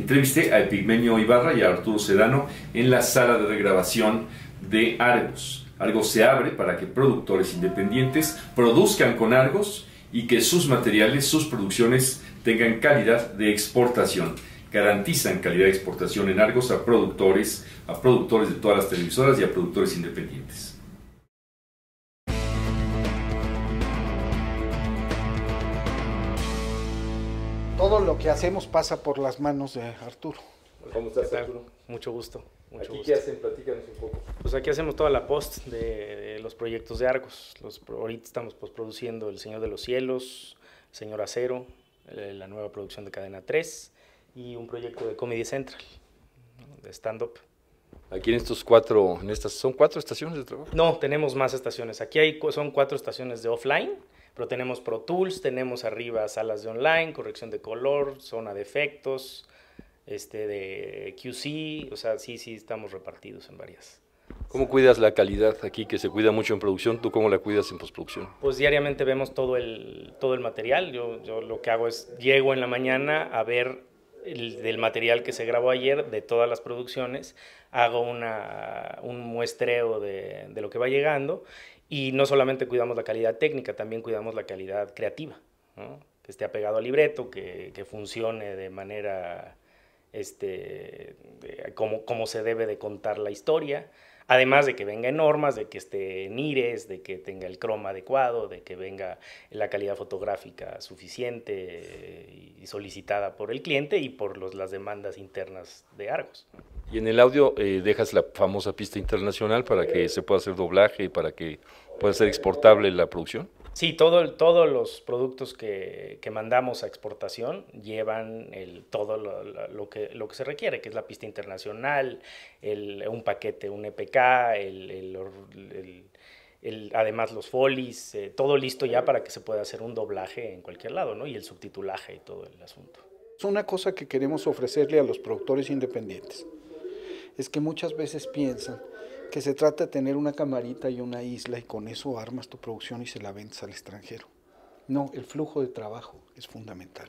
Entrevisté a Epigmenio Ibarra y a Arturo Sedano en la sala de regrabación de Argos. Argos se abre para que productores independientes produzcan con Argos y que sus materiales, sus producciones tengan calidad de exportación. Garantizan calidad de exportación en Argos a productores, a productores de todas las televisoras y a productores independientes. todo lo que hacemos pasa por las manos de Arturo. ¿Cómo estás, Arturo? Mucho gusto. Mucho ¿Aquí qué hacen? Platícanos un poco. Pues aquí hacemos toda la post de, los proyectos de Argos. Los, ahorita estamos produciendo El Señor de los Cielos, Señor Acero, eh, la nueva producción de Cadena 3 y un proyecto de Comedy Central, de stand-up. Aquí en estos cuatro, en estas, ¿son cuatro estaciones de trabajo? No, tenemos más estaciones. Aquí hay, son cuatro estaciones de offline pero tenemos Pro Tools, tenemos arriba salas de online, corrección de color, zona de efectos, este de QC, o sea, sí, sí estamos repartidos en varias. ¿Cómo cuidas la calidad aquí que se cuida mucho en producción? ¿Tú cómo la cuidas en postproducción? Pues diariamente vemos todo el, todo el material. Yo, lo que hago es, llego en la mañana a ver el, del material que se grabó ayer, de todas las producciones, hago una, un muestreo de, de, lo que va llegando y no solamente cuidamos la calidad técnica, también cuidamos la calidad creativa, que esté apegado al libreto, que, funcione de manera este, eh, como, como, se debe de contar la historia, además de que venga en normas, de que esté en IRES, de que tenga el croma adecuado, de que venga la calidad fotográfica suficiente. Eh, solicitada por el cliente y por los, las demandas internas de Argos. Y en el audio eh, dejas la famosa pista internacional para que se pueda hacer doblaje y para que pueda ser exportable la producción. Sí, todo, todos los productos que, mandamos a exportación llevan el, todo lo, que, lo que se requiere, que es la pista internacional, un paquete, un EPK, el además los folies, eh, todo listo ya para que se pueda hacer un doblaje en cualquier lado, ¿no? Y el subtitulaje y todo el asunto. Es una cosa que queremos ofrecerle a los productores independientes. Es que muchas veces piensan que se trata de tener una camarita y una isla y con eso armas tu producción y se la vendes al extranjero. No, el flujo de trabajo es fundamental.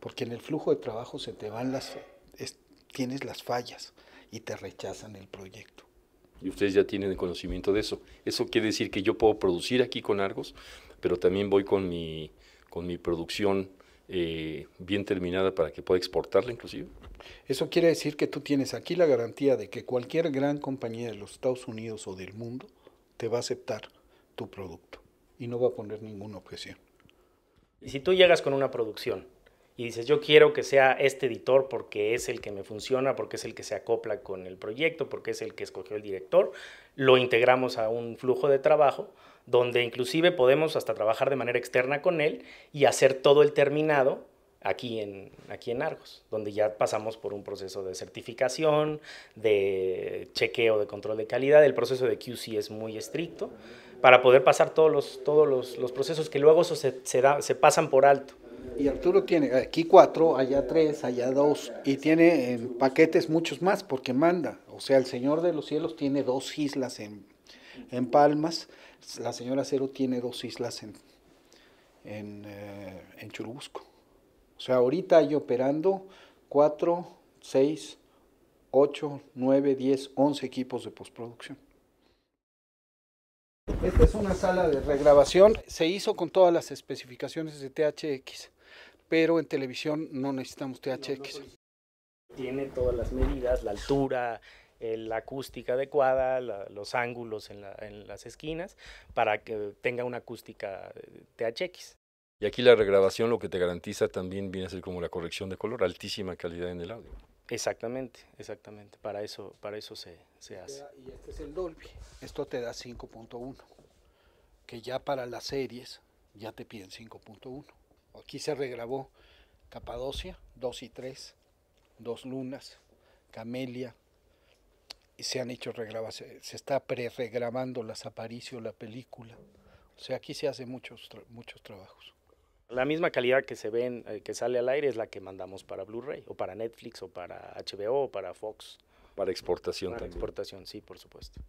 Porque en el flujo de trabajo se te van las, tienes las fallas y te rechazan el proyecto y ustedes ya tienen el conocimiento de eso. Eso quiere decir que yo puedo producir aquí con Argos, pero también voy con mi, con mi producción eh, bien terminada para que pueda exportarla inclusive. Eso quiere decir que tú tienes aquí la garantía de que cualquier gran compañía de los Estados Unidos o del mundo te va a aceptar tu producto y no va a poner ninguna objeción. Y si tú llegas con una producción y dices, yo quiero que sea este editor porque es el que me funciona, porque es el que se acopla con el proyecto, porque es el que escogió el director, lo integramos a un flujo de trabajo donde inclusive podemos hasta trabajar de manera externa con él y hacer todo el terminado aquí en, aquí en Argos, donde ya pasamos por un proceso de certificación, de chequeo, de control de calidad. El proceso de QC es muy estricto para poder pasar todos los, todos los, procesos que luego se pasan por alto. Y Arturo tiene aquí cuatro, allá tres, allá dos, y tiene en paquetes muchos más porque manda. O sea, el Señor de los Cielos tiene dos islas en, Palmas, la señora Cero tiene dos islas eh, en, Churubusco. O sea, ahorita hay operando cuatro, seis, ocho, nueve, diez, once equipos de postproducción. Esta es una sala de regrabación. Se hizo con todas las especificaciones de THX pero en televisión no necesitamos THX. Pues, tiene todas las medidas, la altura, eh, la acústica adecuada, los ángulos en, las esquinas, para que tenga una acústica eh, THX. Y aquí la regrabación lo que te garantiza también viene a ser como la corrección de color, altísima calidad en el audio. Exactamente, exactamente, para eso, para eso se, se hace. Y este es el Dolby, esto te da 5.1, que ya para las series ya te piden 5.1. Aquí se regrabó Capadocia, 2 y 3, Dos Lunas, Camelia. Y se han hecho regrabaciones, se está pre-regrabando las Aparicio, la película. O sea, aquí se hacen muchos, muchos trabajos. La misma calidad que se ven, eh, que sale al aire, es la que mandamos para Blu-ray, o para Netflix, o para HBO, o para Fox. Para exportación también. Para exportación, sí, por supuesto.